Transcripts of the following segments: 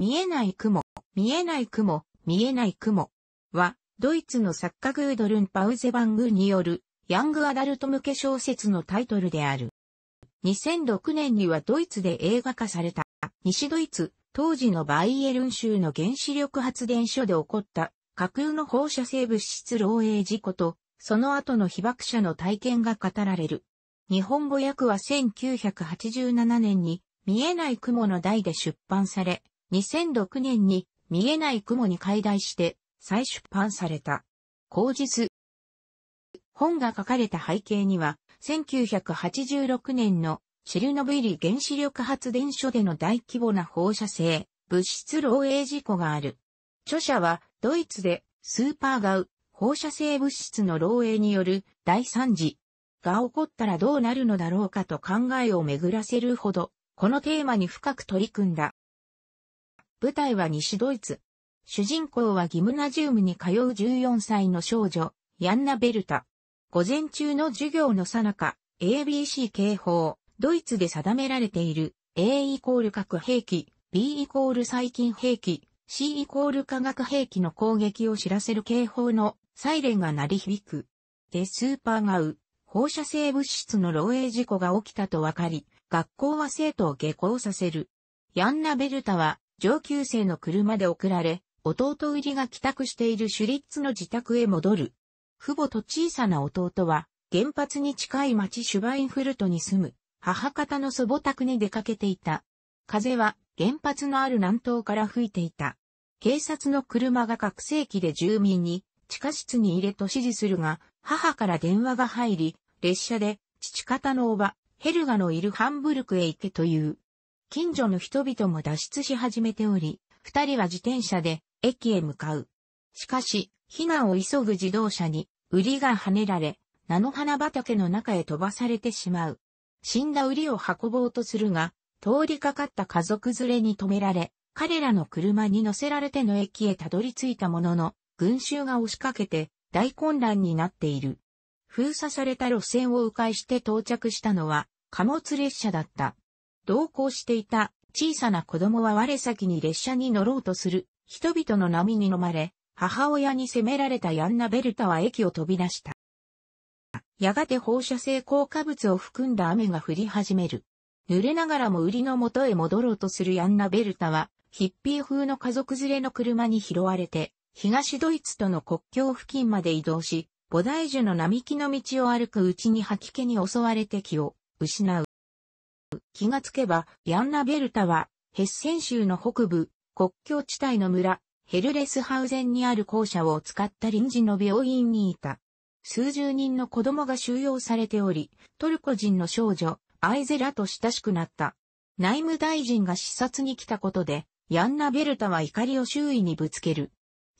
見えない雲、見えない雲、見えない雲は、ドイツの作家グードルン・パウゼバングによる、ヤングアダルト向け小説のタイトルである。2006年にはドイツで映画化された、西ドイツ、当時のバイエルン州の原子力発電所で起こった架空の放射性物質漏洩事故と、その後の被爆者の体験が語られる。日本語訳は1987年に見えない雲の台で出版され、2006年に見えない雲に解題して再出版された。口実。本が書かれた背景には、1986年のチェルノブイリ原子力発電所での大規模な放射性物質漏洩事故がある。著者はドイツでスーパーガウ放射性物質の漏洩による大惨事が起こったらどうなるのだろうかと考えを巡らせるほど、このテーマに深く取り組んだ。舞台は西ドイツ。主人公はギムナジウムに通う14歳の少女、ヤンナ・ベルタ。午前中の授業のさなか、ABC 警報、ドイツで定められている A イコール核兵器、B イコール細菌兵器、C イコール化学兵器の攻撃を知らせる警報のサイレンが鳴り響く。で、スーパーガウ、放射性物質の漏洩事故が起きたとわかり、学校は生徒を下校させる。ヤンナ・ベルタは上級生の車で送られ、弟売りが帰宅しているシュリッツの自宅へ戻る。父母と小さな弟は、原発に近い町シュバインフルトに住む、母方の祖母宅に出かけていた。風は原発のある南東から吹いていた。警察の車が覚醒器で住民に地下室に入れと指示するが、母から電話が入り、列車で父方のおば、ヘルガのいるハンブルクへ行けという。近所の人々も脱出し始めており、二人は自転車で駅へ向かう。しかし、避難を急ぐ自動車に、売が跳ねられ、菜の花畑の中へ飛ばされてしまう。死んだ売を運ぼうとするが、通りかかった家族連れに止められ、彼らの車に乗せられての駅へたどり着いたものの、群衆が押しかけて大混乱になっている。封鎖された路線を迂回して到着したのは貨物列車だった。同行していた小さな子供は我先に列車に乗ろうとする人々の波に飲まれ、母親に責められたヤンナベルタは駅を飛び出した。やがて放射性硬化物を含んだ雨が降り始める。濡れながらも売りの元へ戻ろうとするヤンナベルタは、ヒッピー風の家族連れの車に拾われて、東ドイツとの国境付近まで移動し、菩提樹の並木の道を歩くうちに吐き気に襲われて気を失う。気がつけば、ヤンナベルタは、ヘッセン州の北部、国境地帯の村、ヘルレスハウゼンにある校舎を使った臨時の病院にいた。数十人の子供が収容されており、トルコ人の少女、アイゼラと親しくなった。内務大臣が視察に来たことで、ヤンナベルタは怒りを周囲にぶつける。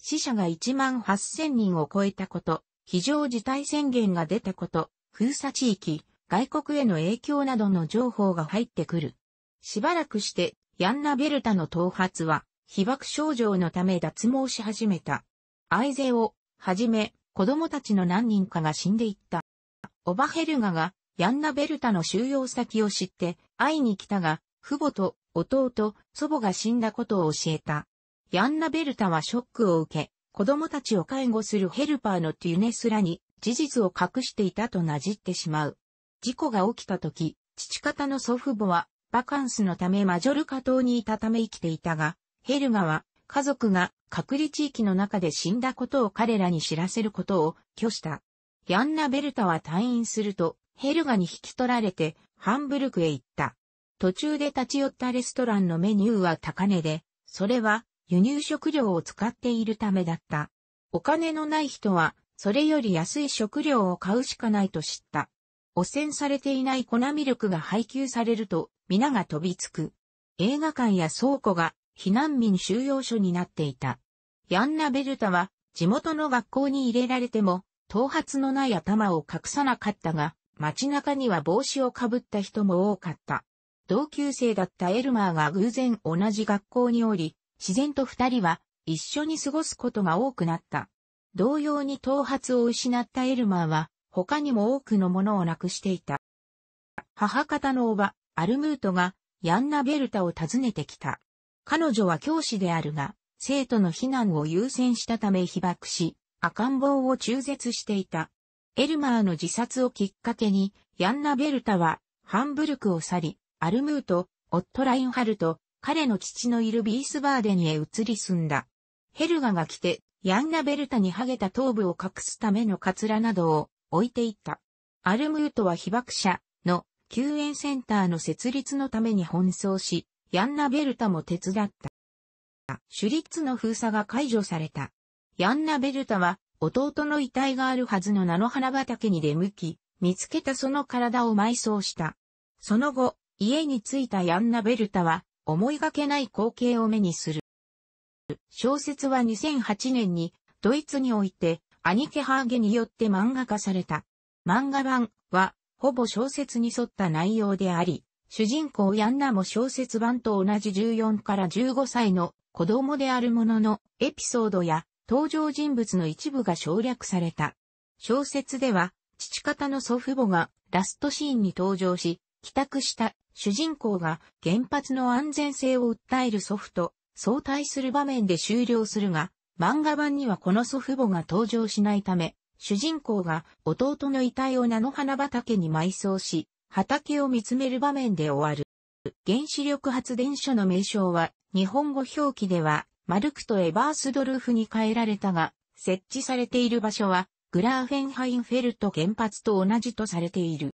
死者が1万8000人を超えたこと、非常事態宣言が出たこと、封鎖地域、外国への影響などの情報が入ってくる。しばらくして、ヤンナ・ベルタの頭髪は、被爆症状のため脱毛し始めた。アイゼを、はじめ、子供たちの何人かが死んでいった。オバヘルガが、ヤンナ・ベルタの収容先を知って、会いに来たが、父母と弟、祖母が死んだことを教えた。ヤンナ・ベルタはショックを受け、子供たちを介護するヘルパーのテュネスらに、事実を隠していたとなじってしまう。事故が起きた時、父方の祖父母はバカンスのためマジョルカ島にいたため生きていたが、ヘルガは家族が隔離地域の中で死んだことを彼らに知らせることを拒した。ヤンナ・ベルタは退院すると、ヘルガに引き取られてハンブルクへ行った。途中で立ち寄ったレストランのメニューは高値で、それは輸入食料を使っているためだった。お金のない人は、それより安い食料を買うしかないと知った。汚染されていない粉ミルクが配給されると、皆が飛びつく。映画館や倉庫が避難民収容所になっていた。ヤンナ・ベルタは地元の学校に入れられても、頭髪のない頭を隠さなかったが、街中には帽子をかぶった人も多かった。同級生だったエルマーが偶然同じ学校におり、自然と二人は一緒に過ごすことが多くなった。同様に頭髪を失ったエルマーは他にも多くのものをなくしていた。母方の叔母、アルムートが、ヤンナ・ベルタを訪ねてきた。彼女は教師であるが、生徒の避難を優先したため被爆し、赤ん坊を中絶していた。エルマーの自殺をきっかけに、ヤンナ・ベルタは、ハンブルクを去り、アルムート、オット・ラインハルト、彼の父のいるビースバーデンへ移り住んだ。ヘルガが来て、ヤンナ・ベルタにハゲた頭部を隠すためのカツラなどを置いていった。アルムートは被爆者の救援センターの設立のために奔走し、ヤンナベルタも手伝った。シュリッツの封鎖が解除された。ヤンナベルタは弟の遺体があるはずの菜の花畑に出向き、見つけたその体を埋葬した。その後、家に着いたヤンナベルタは思いがけない光景を目にする。小説は2008年にドイツにおいてアニケ・ハーゲによって漫画化された。漫画版は、ほぼ小説に沿った内容であり、主人公ヤンナも小説版と同じ14から15歳の子供であるものの、エピソードや登場人物の一部が省略された。小説では、父方の祖父母がラストシーンに登場し、帰宅した主人公が原発の安全性を訴える祖父と相対する場面で終了するが、漫画版にはこの祖父母が登場しないため、主人公が弟の遺体を菜の花畑に埋葬し、畑を見つめる場面で終わる。原子力発電所の名称は、日本語表記では、マルクとエバースドルフに変えられたが、設置されている場所は、グラーフェンハインフェルト原発と同じとされている。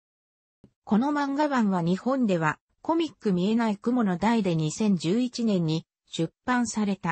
この漫画版は日本では、コミック見えない雲の台で2011年に出版された。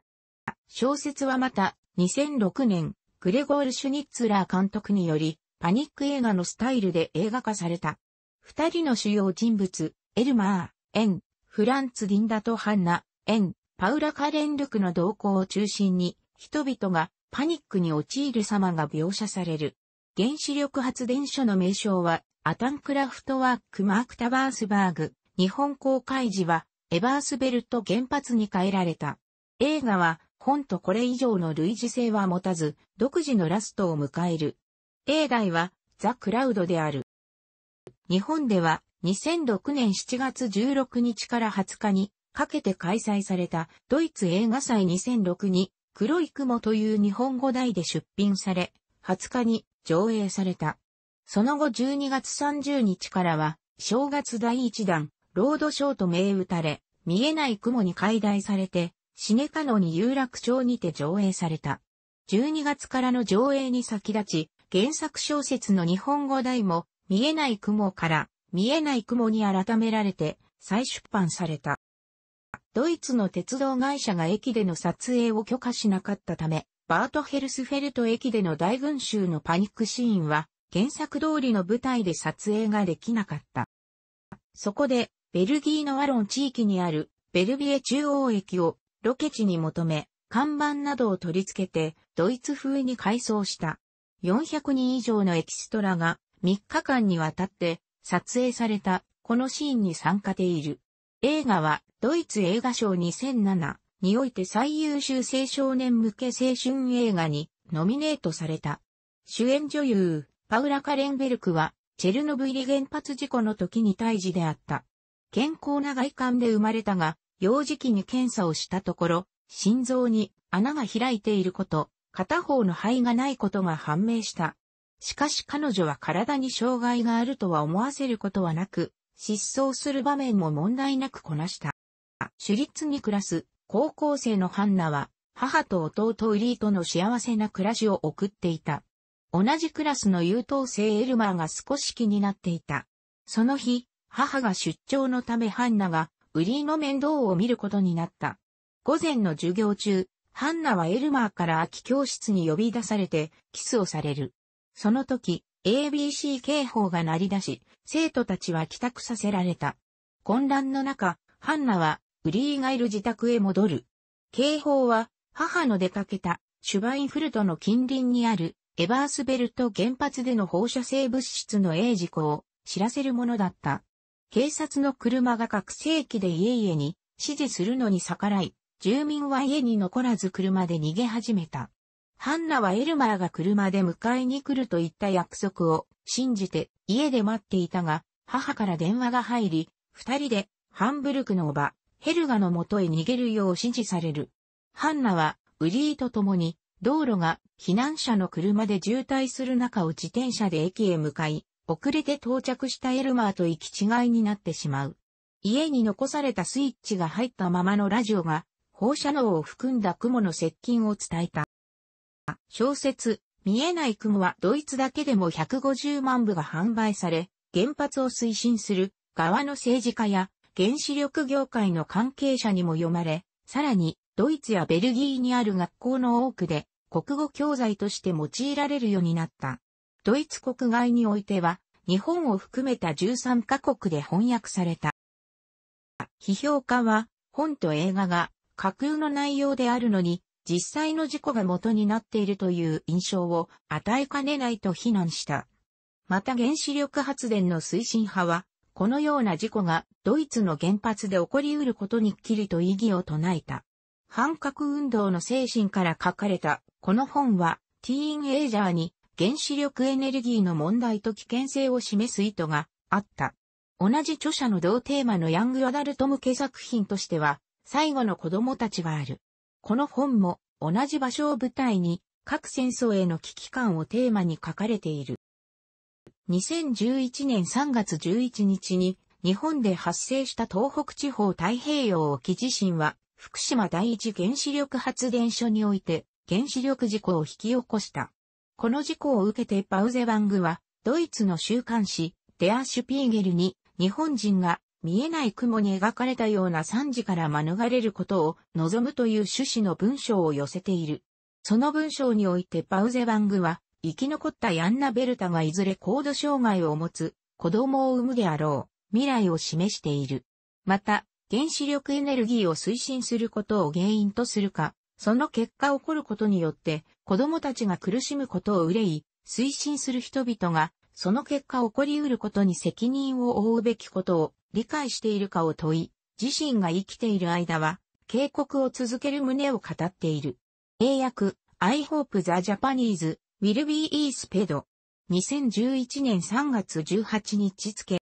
小説はまた、2006年、グレゴール・シュニッツラー監督により、パニック映画のスタイルで映画化された。二人の主要人物、エルマー、エン、フランツ・ディンダとハンナ、エン、パウラ・カレンルクの動向を中心に、人々がパニックに陥る様が描写される。原子力発電所の名称は、アタンクラフトワーク・マーク・タバースバーグ、日本公開時は、エバースベルト原発に変えられた。映画は、本とこれ以上の類似性は持たず、独自のラストを迎える。英題は、ザ・クラウドである。日本では、2006年7月16日から20日にかけて開催されたドイツ映画祭2006に黒い雲という日本語題で出品され、20日に上映された。その後12月30日からは、正月第1弾、ロードショーと銘打たれ、見えない雲に解題されて、シネカノに有楽町にて上映された。12月からの上映に先立ち、原作小説の日本語題も、見えない雲から、見えない雲に改められて、再出版された。ドイツの鉄道会社が駅での撮影を許可しなかったため、バートヘルスフェルト駅での大群衆のパニックシーンは、原作通りの舞台で撮影ができなかった。そこで、ベルギーのワロン地域にある、ベルビエ中央駅をロケ地に求め、看板などを取り付けて、ドイツ風に改装した。400人以上のエキストラが3日間にわたって撮影されたこのシーンに参加ている。映画はドイツ映画賞2007において最優秀青少年向け青春映画にノミネートされた。主演女優、パウラ・カレンベルクは、チェルノブイリ原発事故の時に胎児であった。健康な外観で生まれたが、幼児期に検査をしたところ、心臓に穴が開いていること、片方の肺がないことが判明した。しかし彼女は体に障害があるとは思わせることはなく、失踪する場面も問題なくこなした。手立に暮らす高校生のハンナは、母と弟ウリーとの幸せな暮らしを送っていた。同じクラスの優等生エルマーが少し気になっていた。その日、母が出張のためハンナがウリーの面倒を見ることになった。午前の授業中、ハンナはエルマーから空き教室に呼び出されて、キスをされる。その時、ABC 警報が鳴り出し、生徒たちは帰宅させられた。混乱の中、ハンナは、ウリーがいる自宅へ戻る。警報は、母の出かけた、シュバインフルトの近隣にある、エバースベルト原発での放射性物質の A 事故を知らせるものだった。警察の車が拡声器で家々に指示するのに逆らい、住民は家に残らず車で逃げ始めた。ハンナはエルマーが車で迎えに来るといった約束を信じて家で待っていたが、母から電話が入り、二人でハンブルクのおば、ヘルガの元へ逃げるよう指示される。ハンナはウリーと共に道路が避難者の車で渋滞する中を自転車で駅へ向かい、遅れて到着したエルマーと行き違いになってしまう。家に残されたスイッチが入ったままのラジオが、放射能を含んだ雲の接近を伝えた。小説、見えない雲はドイツだけでも150万部が販売され、原発を推進する側の政治家や原子力業界の関係者にも読まれ、さらにドイツやベルギーにある学校の多くで国語教材として用いられるようになった。ドイツ国外においては、日本を含めた13カ国で翻訳された。批評家は、本と映画が架空の内容であるのに、実際の事故が元になっているという印象を与えかねないと非難した。また原子力発電の推進派は、このような事故がドイツの原発で起こり得ることにっきりと異議を唱えた。反核運動の精神から書かれたこの本はティーンエイジャーに原子力エネルギーの問題と危険性を示す意図があった。同じ著者の同テーマのヤングアダルト向け作品としては、最後の子供たちがある。この本も同じ場所を舞台に各戦争への危機感をテーマに書かれている。2011年3月11日に日本で発生した東北地方太平洋沖地震は福島第一原子力発電所において原子力事故を引き起こした。この事故を受けてパウゼワングは、ドイツの週刊誌、デア・シュピーゲルに、日本人が見えない雲に描かれたような惨事から免れることを望むという趣旨の文章を寄せている。その文章においてパウゼワングは、生き残ったヤンナ・ベルタがいずれ高度障害を持つ子供を産むであろう未来を示している。また、原子力エネルギーを推進することを原因とするか、その結果起こることによって、子供たちが苦しむことを憂い、推進する人々が、その結果起こり得ることに責任を負うべきことを理解しているかを問い、自身が生きている間は、警告を続ける旨を語っている。英訳、I hope the Japanese will be e a s p e d 2011年3月18日付。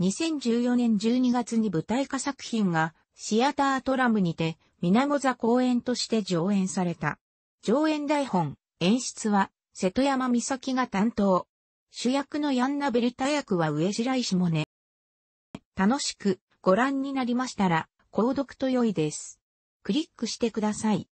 2014年12月に舞台化作品がシアタートラムにて水子座公演として上演された。上演台本、演出は、瀬戸山美咲が担当。主役のヤンナベルタ役は上白石萌音。楽しくご覧になりましたら、購読と良いです。クリックしてください。